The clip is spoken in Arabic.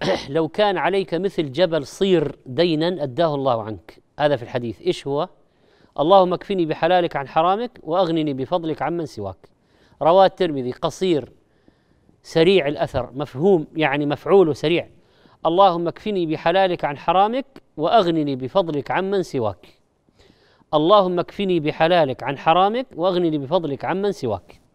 لو كان عليك مثل جبل صير دينا أداه الله عنك هذا في الحديث إيش هو اللهم اكفني بحلالك عن حرامك وأغنني بفضلك عمن سواك رواه الترمذي قصير سريع الأثر مفهوم يعني مفعوله سريع اللهم اكفني بحلالك عن حرامك وأغنني بفضلك عمن سواك اللهم اكفني بحلالك عن حرامك وأغنني بفضلك عمن سواك